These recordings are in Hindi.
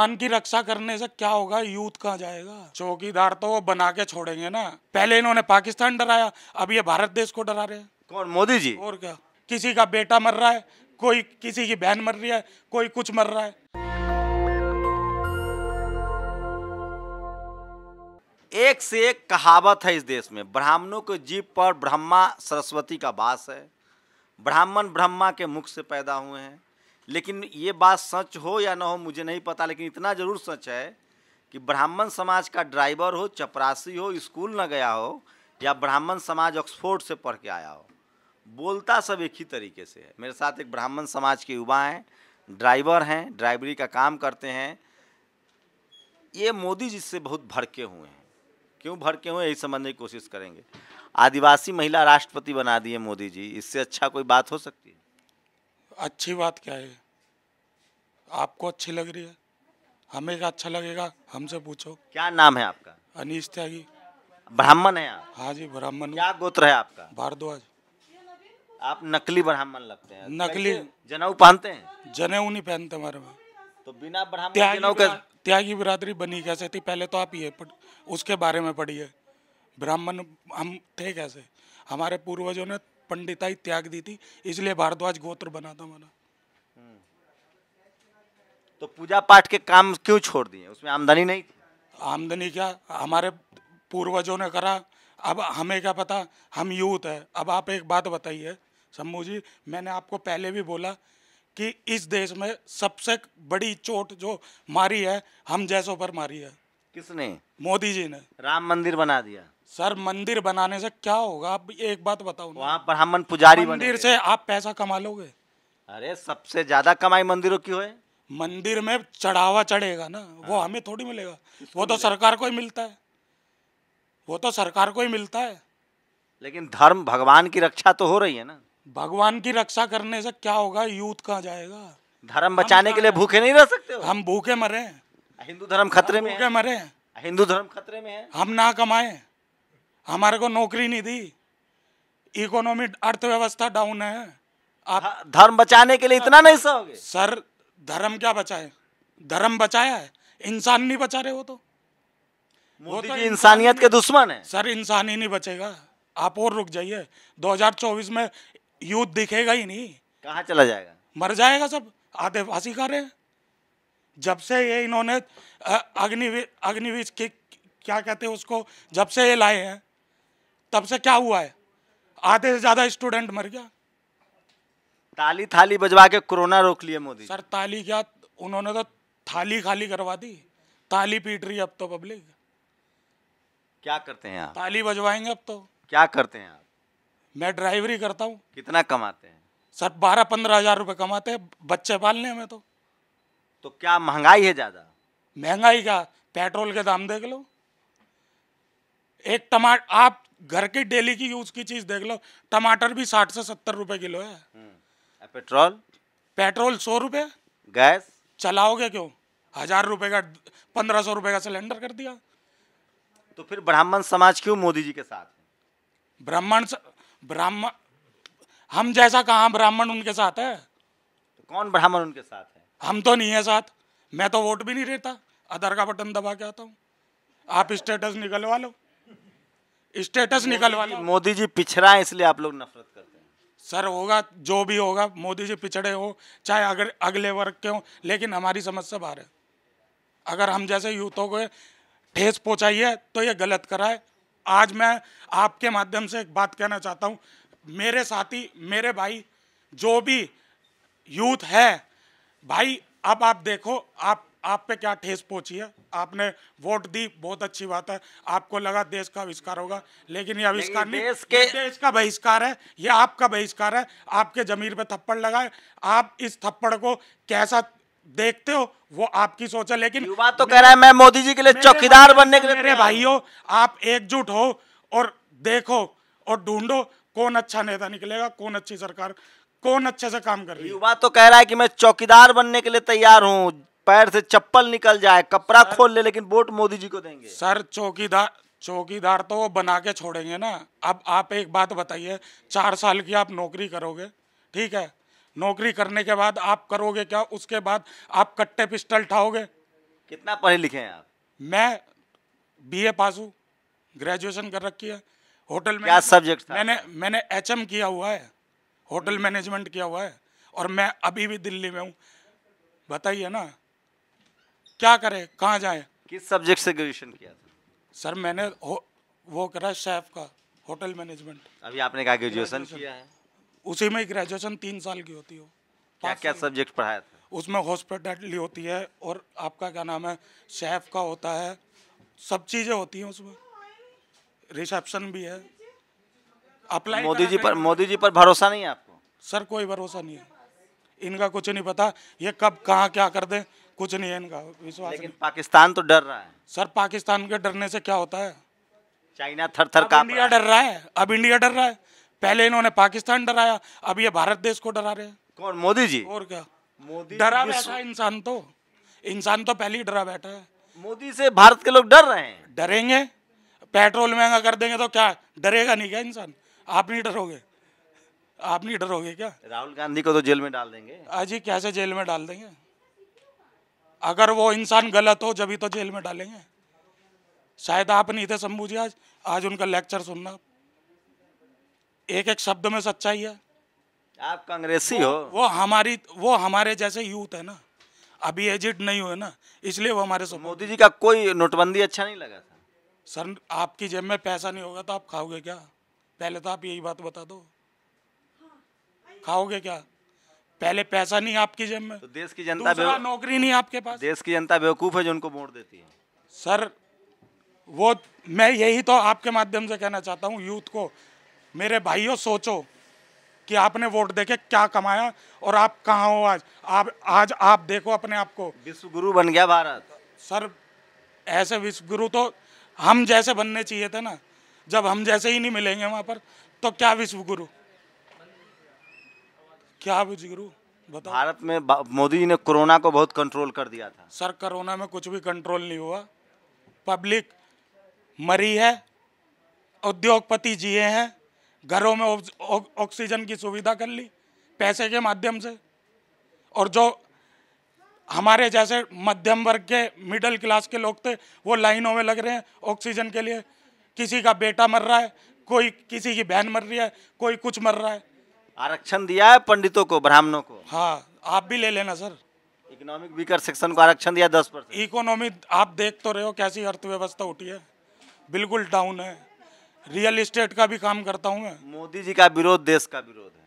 कान की रक्षा करने से क्या होगा यूथ कहाँ जाएगा चौकीदार तो वो बना के छोड़ेंगे ना पहले इन्होंने पाकिस्तान डराया अब ये भारत देश को डरा रहे हैं कौन मोदी जी और क्या किसी का बेटा मर रहा है कोई किसी की बहन मर रही है कोई कुछ मर रहा है एक से एक कहावत है इस देश में ब्राह्मणों के जीव पर ब्रह्मा सरस्वती का वास है ब्राह्मण ब्रह्मा के मुख से पैदा हुए हैं लेकिन ये बात सच हो या ना हो मुझे नहीं पता लेकिन इतना ज़रूर सच है कि ब्राह्मण समाज का ड्राइवर हो चपरासी हो स्कूल ना गया हो या ब्राह्मण समाज ऑक्सफोर्ड से पढ़ के आया हो बोलता सब एक ही तरीके से है मेरे साथ एक ब्राह्मण समाज के युवा हैं ड्राइवर हैं ड्राइवरी का काम करते हैं ये मोदी जी से बहुत भड़के हुए हैं क्यों भड़के हुए यही समझने की कोशिश करेंगे आदिवासी महिला राष्ट्रपति बना दिए मोदी जी इससे अच्छा कोई बात हो सकती है अच्छी बात क्या है आपको अच्छी लग रही है हमें क्या अच्छा लगेगा हमसे पूछो क्या नाम है आपका अनिश त्यागी ब्राह्मण है आप हाँ जी ब्राह्मण क्या गोत्र है आपका भारद्वाज आप नकली ब्राह्मण लगते हैं तो नकली जनेऊ पहनते हैं जनेऊ नहीं पहनते हमारे में तो बिना ब्राह्मण त्यागी बिरादरी बनी कैसे थी पहले तो आप ये उसके बारे में पढ़िए ब्राह्मण हम थे कैसे हमारे पूर्वजों ने पंडिताई त्याग दी थी इसलिए भारद्वाज गोत्र बना था हमारा हम्म। तो पूजा पाठ के काम क्यों छोड़ दिए उसमें आमदनी नहीं थी आमदनी क्या हमारे पूर्वजों ने करा अब हमें क्या पता हम यूथ है अब आप एक बात बताइए शम्भू जी मैंने आपको पहले भी बोला कि इस देश में सबसे बड़ी चोट जो मारी है हम जैसों पर मारी है किसने मोदी जी ने राम मंदिर बना दिया सर मंदिर बनाने से क्या होगा आप एक बात बताओ वहाँ ब्राह्मण पुजारी मंदिर से आप पैसा कमा लोगे अरे सबसे ज्यादा कमाई मंदिरों की है मंदिर में चढ़ावा चढ़ेगा ना वो हाँ। हमें थोड़ी मिलेगा वो तो सरकार को ही मिलता है वो तो सरकार को ही मिलता है लेकिन धर्म भगवान की रक्षा तो हो रही है ना भगवान की रक्षा करने से क्या होगा यूथ कहाँ जाएगा धर्म बचाने के लिए भूखे नहीं रह सकते हम भूखे मरे हैं हिंदू धर्म खतरे में क्या मरे हिंदू धर्म खतरे में है हम ना कमाए हमारे को नौकरी नहीं दी इकोनॉमी अर्थव्यवस्था डाउन है आप धर्म बचाने के लिए इतना नहीं सहोगे सर धर्म क्या बचाए धर्म बचाया है इंसान नहीं बचा रहे वो तो मोदी तो जी इंसानियत के दुश्मन है सर इंसान ही नहीं बचेगा आप और रुक जाइए 2024 में यूथ दिखेगा ही नहीं कहाँ चला जाएगा मर जाएगा सब आधे फांसी खा रहे हैं जब से ये इन्होंने अग्निवीर अग्निवीर की क्या कहते हैं उसको जब से ये लाए हैं तब से क्या हुआ है आधे से ज़्यादा स्टूडेंट मर गया ताली थाली बजवा के कोरोना रोक लिए मोदी सर ताली क्या उन्होंने तो थाली खाली करवा दी ताली पीट रही अब तो पब्लिक क्या करते हैं आप ताली बजवाएंगे अब तो क्या करते हैं आप मैं ड्राइवरी करता हूँ कितना कमाते हैं सर बारह पंद्रह हजार रुपए कमाते हैं बच्चे पालने में तो तो क्या महंगाई है ज़्यादा महंगाई का पेट्रोल के दाम देख लो एक टमाटर आप घर के डेली की यूज की चीज देख लो टमाटर भी साठ से सत्तर रुपए किलो है हम्म। पेट्रोल पेट्रोल सौ रुपए गैस चलाओगे क्यों हजार रुपए का पंद्रह सौ रुपए का सिलेंडर कर दिया तो फिर ब्राह्मण समाज क्यों मोदी जी के साथ ब्राह्मण ब्राह्मण हम जैसा कहा ब्राह्मण उनके साथ है तो कौन ब्राह्मण उनके साथ है हम तो नहीं है साथ मैं तो वोट भी नहीं रहता आधार का बटन दबा के आता हूँ आप स्टेटस निकलवा लो स्टेटस निकलवा लो मोदी जी पिछड़ा है इसलिए आप लोग नफरत करते हैं सर होगा जो भी होगा मोदी जी पिछड़े हो चाहे अगर अगले वर्ग के हों लेकिन हमारी समझ से बाहर है अगर हम जैसे यूथों को ठेस पहुँचाई है तो ये गलत करा है आज मैं आपके माध्यम से एक बात कहना चाहता हूँ मेरे साथी मेरे भाई जो भी यूथ है भाई अब आप देखो आप आप पे क्या ठेस पहुंची है आपने वोट दी बहुत अच्छी बात है आपको लगा देश का आविष्कार होगा लेकिन ये आविष्कार नहीं, देश के देश का बहिष्कार है ये आपका बहिष्कार है आपके जमीर पे थप्पड़ लगाए आप इस थप्पड़ को कैसा देखते हो वो आपकी सोच है लेकिन युवा तो कह रहा है मैं मोदी जी के लिए चौकीदार बनने के लिए मेरे भाइयों आप एकजुट हो और देखो और ढूंढो कौन अच्छा नेता निकलेगा कौन अच्छी सरकार कौन अच्छे से काम कर रही है युवा तो कह रहा है कि मैं चौकीदार बनने के लिए तैयार हूँ पैर से चप्पल निकल जाए कपड़ा खोल ले लेकिन वोट मोदी जी को देंगे सर चौकीदार चौकीदार तो वो बना के छोड़ेंगे ना अब आप एक बात बताइए चार साल की आप नौकरी करोगे ठीक है नौकरी करने के बाद आप करोगे क्या उसके बाद आप कट्टे पिस्टल ठाओगे कितना पढ़े लिखे हैं आप मैं बीए पास हूँ ग्रेजुएशन कर रखी है होटल में क्या सब्जेक्ट मैंने मैंने एचएम किया हुआ है होटल मैनेजमेंट किया हुआ है और मैं अभी भी दिल्ली में हूँ बताइए ना क्या करें कहाँ जाए किस सब्जेक्ट से ग्रेजुएशन किया था सर मैंने वो करा शेफ का होटल मैनेजमेंट अभी आपने कहा ग्रेजुएशन किया है उसी में ग्रेजुएशन तीन साल की होती हो क्या क्या सब्जेक्ट पढ़ाया था उसमें हॉस्पिटलिटी होती है और आपका क्या नाम है शेफ का होता है सब चीज़ें होती हैं उसमें रिसेप्शन भी है अप्लाई मोदी जी पर मोदी जी पर भरोसा नहीं है आपको सर कोई भरोसा नहीं है इनका कुछ नहीं पता ये कब कहाँ क्या कर दे कुछ नहीं है इनका विश्वास लेकिन नहीं। पाकिस्तान तो डर रहा है सर पाकिस्तान के डरने से क्या होता है चाइना थर थर का इंडिया डर रहा है अब इंडिया डर रहा है पहले इन्होंने पाकिस्तान डराया अब ये भारत देश को डरा रहे हैं कौन मोदी जी और क्या मोदी डरा बैठा इंसान तो इंसान तो पहले ही डरा बैठा है मोदी से भारत के लोग डर रहे हैं डरेंगे पेट्रोल महंगा कर देंगे तो क्या डरेगा नहीं क्या इंसान आप नहीं डरोगे आप नहीं डरोगे क्या राहुल गांधी को तो जेल में डाल देंगे अजी कैसे जेल में डाल देंगे अगर वो इंसान गलत हो जब तो जेल में डालेंगे शायद आप नहीं थे शंभू जी आज आज उनका लेक्चर सुनना एक एक शब्द में सच्चाई है आप कांग्रेसी हो वो हमारी वो हमारे जैसे यूथ है ना अभी एजिट नहीं हुए ना इसलिए वो हमारे तो मोदी जी का कोई नोटबंदी अच्छा नहीं लगा था सर आपकी जेब में पैसा नहीं होगा तो आप खाओगे क्या पहले तो आप यही बात बता दो खाओगे क्या पहले पैसा नहीं आपकी जेब में तो देश की जनता नौकरी नहीं आपके पास देश की जनता बेवकूफ है जो उनको वोट देती है सर वो मैं यही तो आपके माध्यम से कहना चाहता हूँ यूथ को मेरे भाइयों सोचो कि आपने वोट देके क्या कमाया और आप कहाँ हो आज आप आज आप देखो अपने आप को विश्व गुरु बन गया भारत सर ऐसे विश्व गुरु तो हम जैसे बनने चाहिए थे ना जब हम जैसे ही नहीं मिलेंगे वहाँ पर तो क्या विश्व गुरु क्या विश्व गुरु बताओ भारत में मोदी जी ने कोरोना को बहुत कंट्रोल कर दिया था सर कोरोना में कुछ भी कंट्रोल नहीं हुआ पब्लिक मरी है उद्योगपति जिए हैं घरों में ऑक्सीजन की सुविधा कर ली पैसे के माध्यम से और जो हमारे जैसे मध्यम वर्ग के मिडिल क्लास के लोग थे वो लाइनों में लग रहे हैं ऑक्सीजन के लिए किसी का बेटा मर रहा है कोई किसी की बहन मर रही है कोई कुछ मर रहा है आरक्षण दिया है पंडितों को ब्राह्मणों को हाँ आप भी ले लेना सर इकोनॉमिक वीकर सेक्शन को आरक्षण दिया दस परसेंट इकोनॉमी आप देख तो रहे हो कैसी अर्थव्यवस्था उठी है बिल्कुल डाउन है रियल इस्टेट का भी काम करता हूँ मैं मोदी जी का विरोध देश का विरोध है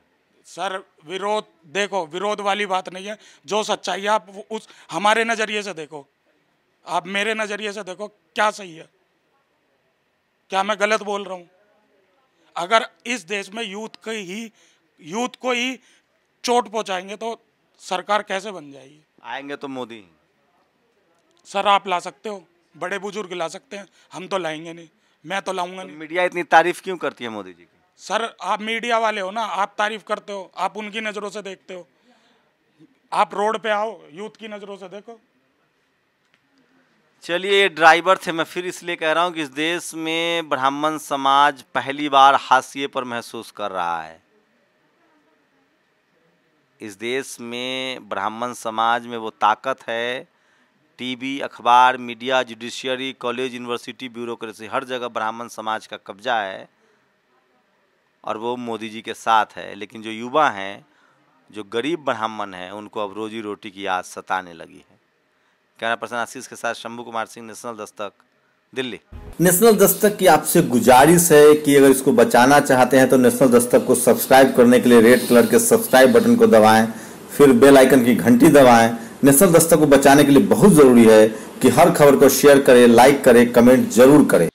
सर विरोध देखो विरोध वाली बात नहीं है जो सच्चाई है आप उस हमारे नज़रिए से देखो आप मेरे नज़रिए से देखो क्या सही है क्या मैं गलत बोल रहा हूँ अगर इस देश में यूथ को ही यूथ को ही चोट पहुँचाएंगे तो सरकार कैसे बन जाएगी आएंगे तो मोदी सर आप ला सकते हो बड़े बुजुर्ग ला सकते हैं हम तो लाएंगे नहीं मैं तो लाऊंगा तो नहीं मीडिया इतनी तारीफ क्यों करती है मोदी जी की सर आप मीडिया वाले हो ना आप तारीफ करते हो आप उनकी नज़रों से देखते हो आप रोड पे आओ यूथ की नज़रों से देखो चलिए ये ड्राइवर थे मैं फिर इसलिए कह रहा हूँ कि इस देश में ब्राह्मण समाज पहली बार हाशिए पर महसूस कर रहा है इस देश में ब्राह्मण समाज में वो ताकत है टीवी अखबार media judiciary college university bureaucracy हर जगह ब्राह्मण समाज का कब्जा है और वो मोदी जी के साथ है लेकिन जो युवा हैं जो गरीब ब्राह्मण हैं उनको अब रोजी रोटी की आज सताने लगी है कैमरा पर्सन आशीष के साथ शंभू कुमार सिंह नेशनल दस्तक दिल्ली नेशनल दस्तक की आपसे गुजारिश है कि अगर इसको बचाना चाहते हैं तो नेशनल दस्तक को सब्सक्राइब करने के लिए रेड कलर के सब्सक्राइब बटन को दबाएं फिर बेल आइकन की घंटी दबाएं नेशनल दस्तक को बचाने के लिए बहुत ज़रूरी है कि हर खबर को शेयर करें लाइक करें कमेंट जरूर करें